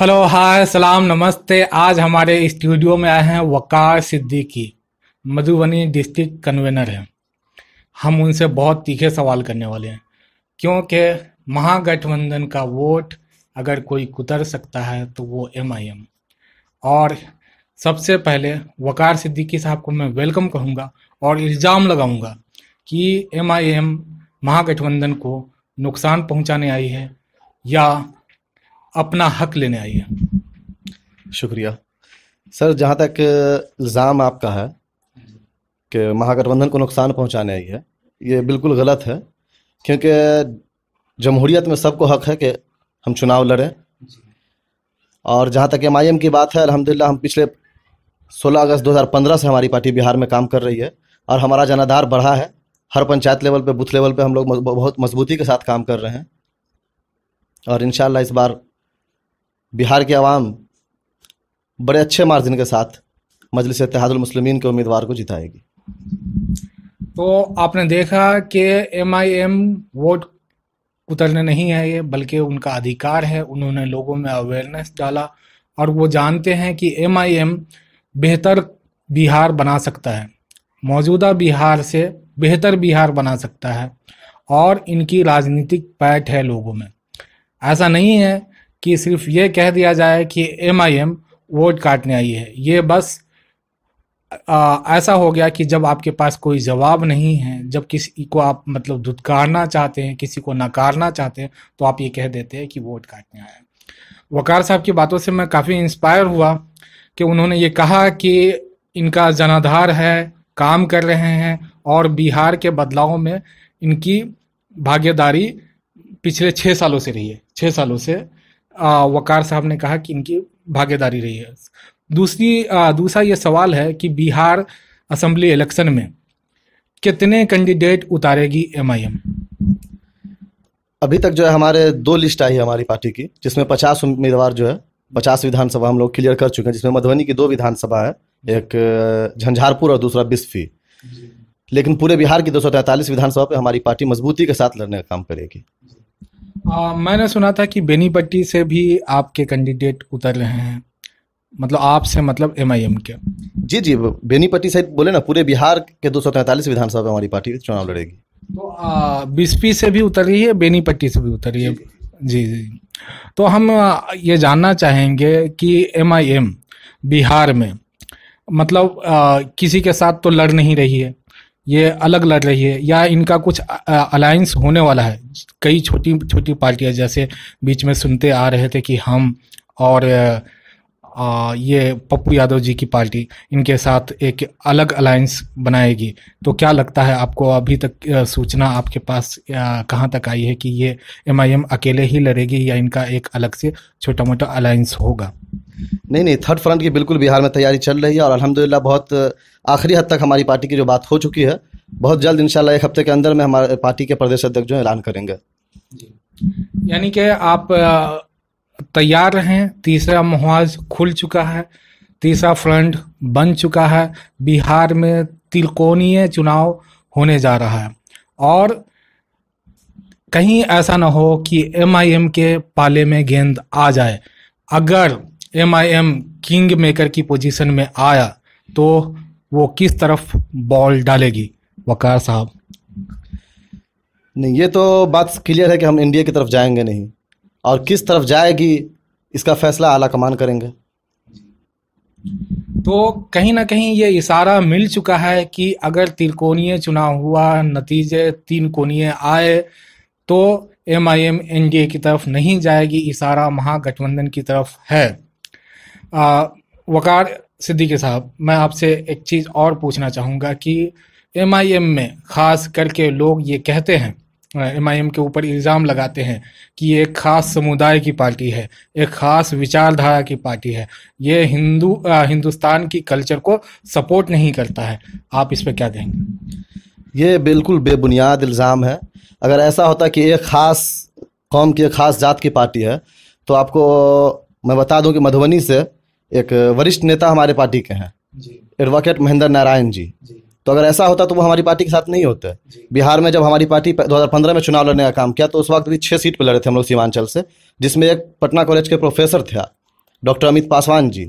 hello hi सलाम नमस्ते आज हमारे स्टूडियो में आए हैं वकार सिद्दीकी मधुबनी डिस्ट्रिक्ट कन्वेनर हैं हम उनसे बहुत तीखे सवाल करने वाले हैं क्योंकि महागठबंधन का वोट अगर कोई कुतर सकता है तो वो एम आई एम और सबसे पहले वकार सिद्दीकी साहब को मैं वेलकम कहूँगा और इल्ज़ाम लगाऊँगा कि एम आई एम महागठबंधन को नुकसान पहुँचाने आई है या अपना हक लेने आई है शुक्रिया सर जहाँ तक इल्ज़ाम आपका है कि महागठबंधन को नुकसान पहुँचाने आई है ये बिल्कुल गलत है क्योंकि जमहूरियत में सबको हक है कि हम चुनाव लड़ें और जहाँ तक एम की बात है अलहमदिल्ला हम पिछले 16 अगस्त 2015 से हमारी पार्टी बिहार में काम कर रही है और हमारा जनाधार बढ़ा है हर पंचायत लेवल पे बूथ लेवल पे हम लोग बहुत मजबूती के साथ काम कर रहे हैं और इन इस बार बिहार के आवाम बड़े अच्छे मार्जिन के साथ मजलिस मुस्लिमीन के उम्मीदवार को जिताएगी तो आपने देखा कि एम आई एम वोट उतरने नहीं है ये बल्कि उनका अधिकार है उन्होंने लोगों में अवेयरनेस डाला और वो जानते हैं कि एम आई एम बेहतर बिहार बना सकता है मौजूदा बिहार से बेहतर बिहार बना सकता है और इनकी राजनीतिक पैठ है लोगों में ऐसा नहीं है कि सिर्फ ये कह दिया जाए कि एम आई एम वोट काटने आई है ये बस आ, ऐसा हो गया कि जब आपके पास कोई जवाब नहीं है जब किसी को आप मतलब धुतकारना चाहते हैं किसी को नकारना चाहते हैं तो आप ये कह देते हैं कि वोट काटने आया वकार साहब की बातों से मैं काफ़ी इंस्पायर हुआ कि उन्होंने ये कहा कि इनका जनाधार है काम कर रहे हैं और बिहार के बदलाव में इनकी भागीदारी पिछले छः सालों से रही है छः सालों से वकार साहब ने कहा कि इनकी भागीदारी रही है दूसरी दूसरा ये सवाल है कि बिहार असम्बली इलेक्शन में कितने कैंडिडेट उतारेगी एम अभी तक जो है हमारे दो लिस्ट आई है हमारी पार्टी की जिसमें पचास उम्मीदवार जो है पचास विधानसभा हम लोग क्लियर कर चुके हैं जिसमें मधुबनी की दो विधानसभा है एक झंझारपुर और दूसरा बिस्फी लेकिन पूरे बिहार की दो विधानसभा पर हमारी पार्टी मजबूती के साथ लड़ने का काम करेगी आ, मैंने सुना था कि बेनीपट्टी से भी आपके कैंडिडेट उतर रहे हैं मतलब आपसे मतलब एम आई एम के जी जी बेनीपट्टी साइड बोले ना पूरे बिहार के दो सौ तैतालीस विधानसभा हमारी पार्टी चुनाव लड़ेगी तो बीसपी से भी उतर रही है बेनीपट्टी से भी उतर रही है जी जी तो हम ये जानना चाहेंगे कि एम बिहार में मतलब आ, किसी के साथ तो लड़ नहीं रही है ये अलग लड़ रही है या इनका कुछ अलायंस होने वाला है कई छोटी छोटी पार्टियां जैसे बीच में सुनते आ रहे थे कि हम और ये पप्पू यादव जी की पार्टी इनके साथ एक अलग अलायंस बनाएगी तो क्या लगता है आपको अभी तक सूचना आपके पास कहाँ तक आई है कि ये एमआईएम अकेले ही लड़ेगी या इनका एक अलग से छोटा मोटा अलायंस होगा नहीं नहीं थर्ड फ्रंट की बिल्कुल बिहार में तैयारी चल रही है और अलहमदिल्ला बहुत आखिरी हद तक हमारी पार्टी की जो बात हो चुकी है बहुत जल्द इनशाला एक हफ्ते के अंदर में हमारे पार्टी के प्रदेश अध्यक्ष जो ऐलान करेंगे यानी कि आप तैयार हैं तीसरा मुहाज खुल चुका है तीसरा फ्रंट बन चुका है बिहार में त्रिकोणीय चुनाव होने जा रहा है और कहीं ऐसा ना हो कि एमआईएम के पाले में गेंद आ जाए अगर M I M king maker की पोजीशन में आया तो वो किस तरफ बॉल डालेगी वकार साहब नहीं ये तो बात क्लियर है कि हम इंडिया की तरफ जाएंगे नहीं और किस तरफ जाएगी इसका फैसला आला कमान करेंगे तो कहीं ना कहीं ये इशारा मिल चुका है कि अगर त्रिकोणीय चुनाव हुआ नतीजे तीन कोणीय आए तो M I M N D A की तरफ नहीं जाएगी इशारा महागठबंधन की तरफ है वकार सिद्दीकी साहब मैं आपसे एक चीज़ और पूछना चाहूँगा कि एम आई एम में ख़ास करके लोग ये कहते हैं एम आई एम के ऊपर इल्ज़ाम लगाते हैं कि ये एक ख़ास समुदाय की पार्टी है एक ख़ास विचारधारा की पार्टी है ये हिंदू हिंदुस्तान की कल्चर को सपोर्ट नहीं करता है आप इस पर क्या देंगे ये बिल्कुल बेबुनियाद इल्ज़ाम है अगर ऐसा होता कि एक ख़ास कौम की एक ख़ास जात की पार्टी है तो आपको मैं बता दूं कि मधुबनी से एक वरिष्ठ नेता हमारे पार्टी के हैं एडवोकेट महेंद्र नारायण जी, तो अगर ऐसा होता तो वो हमारी पार्टी के साथ नहीं होते बिहार में जब हमारी पार्टी 2015 में चुनाव लड़ने का काम किया तो उस वक्त भी छः सीट पर लड़े थे हम लोग सीमांचल से जिसमें एक पटना कॉलेज के प्रोफेसर थे डॉक्टर अमित पासवान जी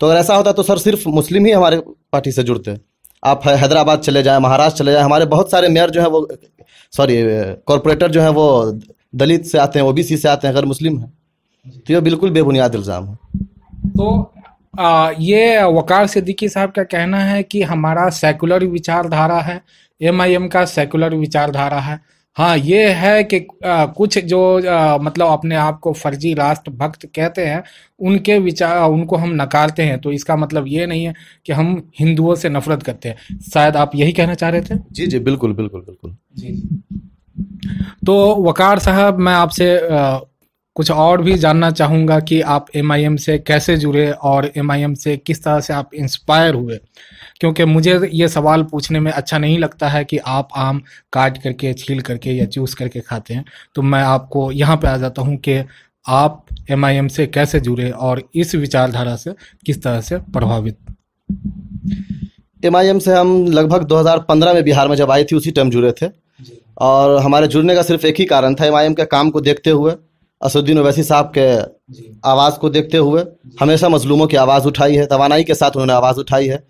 तो अगर ऐसा होता तो सर सिर्फ मुस्लिम ही हमारे पार्टी से जुड़ते आप हैदराबाद चले जाएँ महाराष्ट्र चले जाएँ हमारे बहुत सारे मेयर जो हैं वो सॉरी कॉरपोरेटर जो हैं वो दलित से आते हैं ओबीसी से आते हैं अगर मुस्लिम हैं तो ये बिल्कुल बेबुनियाद इल्ज़ाम है तो आ, ये वकार सिद्दीकी साहब का कहना है कि हमारा सेकुलर विचारधारा है एमआईएम का सेकुलर विचारधारा है हाँ ये है कि आ, कुछ जो आ, मतलब अपने आप को फर्जी राष्ट्र भक्त कहते हैं उनके विचार उनको हम नकारते हैं तो इसका मतलब ये नहीं है कि हम हिंदुओं से नफरत करते हैं शायद आप यही कहना चाह रहे थे जी जी बिल्कुल बिल्कुल बिल्कुल जी तो वकार साहब मैं आपसे कुछ और भी जानना चाहूँगा कि आप एम से कैसे जुड़े और एम से किस तरह से आप इंस्पायर हुए क्योंकि मुझे ये सवाल पूछने में अच्छा नहीं लगता है कि आप आम काट करके छील करके या चूस करके खाते हैं तो मैं आपको यहाँ पे आ जाता हूँ कि आप एम से कैसे जुड़े और इस विचारधारा से किस तरह से प्रभावित एम से हम लगभग 2015 में बिहार में जब आई थी उसी टाइम जुड़े थे और हमारे जुड़ने का सिर्फ एक ही कारण था एम के काम को देखते हुए असुद्दीन अवैसी साहब के आवाज़ को देखते हुए हमेशा मजलूमों की आवाज़ उठाई है तोानाई के साथ उन्होंने आवाज़ उठाई है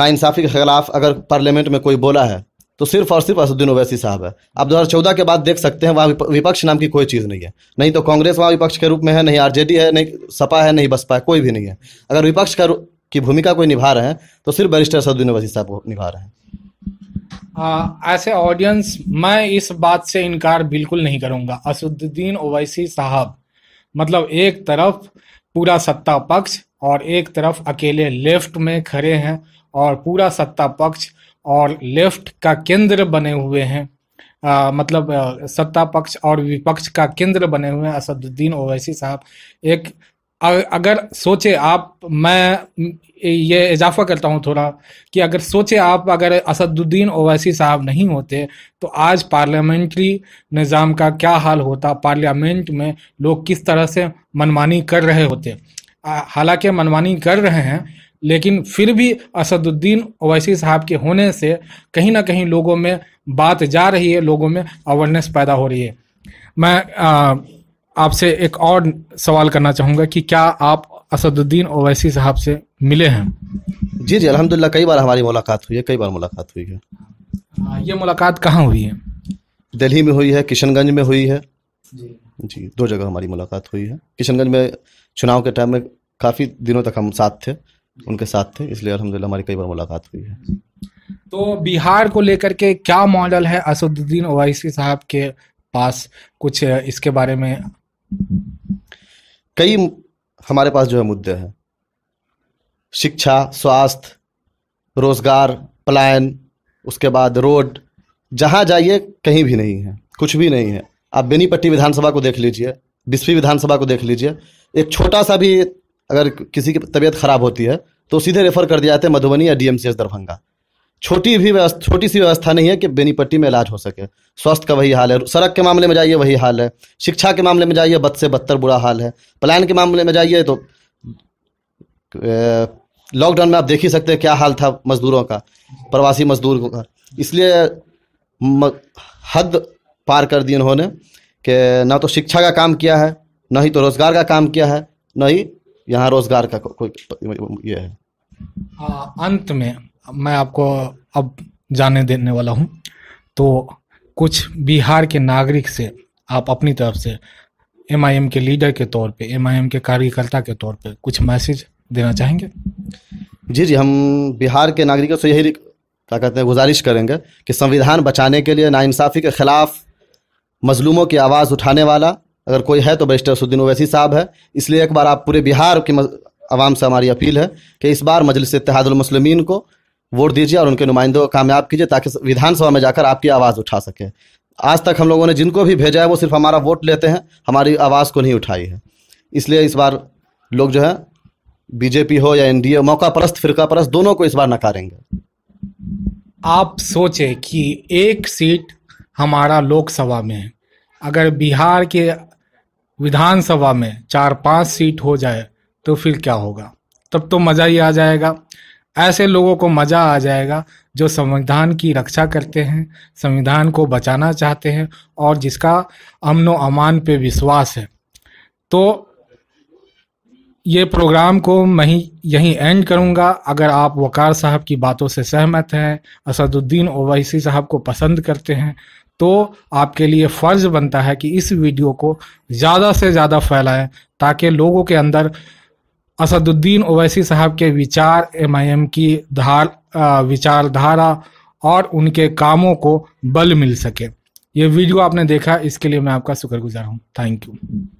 नाानसाफ़ी के ख़िलाफ़ अगर पार्लियामेंट में कोई बोला है तो सिर्फ और सिर्फ असुद्दीन अवैसी साहब है आप चौदह के बाद देख सकते हैं वहाँ विपक्ष नाम की कोई चीज़ नहीं है नहीं तो कांग्रेस वहाँ विपक्ष के रूप में है नहीं आर है नहीं सपा है नहीं बसपा है कोई भी नहीं है अगर विपक्ष का की भूमिका कोई निभा रहे हैं तो सिर्फ बैरिस्टर असदुद्दीन अवैसी साहब को निभा रहे हैं हाँ, ऐसे ऑडियंस मैं इस बात से इनकार बिल्कुल नहीं करूंगा असदुद्दीन ओवैसी साहब मतलब एक तरफ पूरा सत्ता पक्ष और एक तरफ अकेले लेफ्ट में खड़े हैं और पूरा सत्ता पक्ष और लेफ्ट का केंद्र बने हुए हैं आ, मतलब सत्ता पक्ष और विपक्ष का केंद्र बने हुए हैं असदुद्दीन ओवैसी साहब एक अगर सोचे आप मैं ये इजाफा करता हूँ थोड़ा कि अगर सोचे आप अगर असदुद्दीन ओवैसी साहब नहीं होते तो आज पार्लियामेंट्री निज़ाम का क्या हाल होता पार्लियामेंट में लोग किस तरह से मनमानी कर रहे होते हालांकि मनमानी कर रहे हैं लेकिन फिर भी असदुद्दीन ओवैसी साहब के होने से कहीं ना कहीं लोगों में बात जा रही है लोगों में अवेयरनेस पैदा हो रही है मैं आ, आपसे एक और सवाल करना चाहूँगा कि क्या आप असदुद्दीन ओवैसी साहब से मिले हैं जी जी अल्हम्दुलिल्लाह कई बार हमारी मुलाकात हुई है कई बार मुलाकात हुई है ये मुलाकात कहाँ हुई है दिल्ली में हुई है किशनगंज में हुई है जी जी दो जगह हमारी मुलाकात हुई है किशनगंज में चुनाव के टाइम में काफ़ी दिनों तक हम साथ थे उनके साथ थे इसलिए अलहमदिल्ला हमारी कई बार मुलाकात हुई है तो बिहार को लेकर के क्या मॉडल है असदुद्दीन ओवैसी साहब के पास कुछ इसके बारे में कई हमारे पास जो है मुद्दे हैं शिक्षा स्वास्थ्य रोजगार पलायन उसके बाद रोड जहाँ जाइए कहीं भी नहीं है कुछ भी नहीं है आप बेनीपट्टी विधानसभा को देख लीजिए बिस्फी विधानसभा को देख लीजिए एक छोटा सा भी अगर किसी की तबीयत खराब होती है तो सीधे रेफर कर दिया जाता है मधुबनी या डीएमसीएस दरभंगा छोटी भी छोटी सी व्यवस्था नहीं है कि बेनीपट्टी में इलाज हो सके स्वास्थ्य का वही हाल है सड़क के मामले में जाइए वही हाल है शिक्षा के मामले में जाइए बद से बदतर बुरा हाल है प्लान के मामले में जाइए तो लॉकडाउन में आप देख ही सकते हैं क्या हाल था मजदूरों का प्रवासी मजदूर का इसलिए हद पार कर दी उन्होंने कि ना तो शिक्षा का काम किया है ना ही तो रोजगार का काम किया है ना ही यहाँ रोजगार का कोई ये है आ, अंत में मैं आपको अब जाने देने वाला हूँ तो कुछ बिहार के नागरिक से आप अपनी तरफ से एम आई एम के लीडर के तौर पे एम आई एम के कार्यकर्ता के तौर पे कुछ मैसेज देना चाहेंगे जी जी हम बिहार के नागरिकों से यही क्या कहते हैं गुजारिश करेंगे कि संविधान बचाने के लिए नाइंसाफ़ी के ख़िलाफ़ मजलूमों की आवाज़ उठाने वाला अगर कोई है तो बैरिस्टर सुद्दीन ओवैसी साहब है इसलिए एक बार आप पूरे बिहार के आवाम से हमारी अपील है कि इस बार मजलिस इतिहादमसलमिन को वोट दीजिए और उनके नुमाइंदों को कामयाब कीजिए ताकि विधानसभा में जाकर आपकी आवाज़ उठा सके आज तक हम लोगों ने जिनको भी भेजा है वो सिर्फ हमारा वोट लेते हैं हमारी आवाज़ को नहीं उठाई है इसलिए इस बार लोग जो है बीजेपी हो या एनडीए मौका परस्त फिरका परस्त दोनों को इस बार नकारेंगे आप सोचें कि एक सीट हमारा लोकसभा में है अगर बिहार के विधानसभा में चार पांच सीट हो जाए तो फिर क्या होगा तब तो मज़ा ही आ जाएगा ऐसे लोगों को मज़ा आ जाएगा जो संविधान की रक्षा करते हैं संविधान को बचाना चाहते हैं और जिसका अमन अमान पे विश्वास है तो ये प्रोग्राम को मैं यहीं एंड करूंगा अगर आप वकार साहब की बातों से सहमत हैं असदुद्दीन ओवैसी साहब को पसंद करते हैं तो आपके लिए फ़र्ज़ बनता है कि इस वीडियो को ज़्यादा से ज़्यादा फैलाएं ताकि लोगों के अंदर असदुद्दीन ओवैसी साहब के विचार एम आई एम की धार विचारधारा और उनके कामों को बल मिल सके ये वीडियो आपने देखा इसके लिए मैं आपका शुक्रगुजार हूँ थैंक यू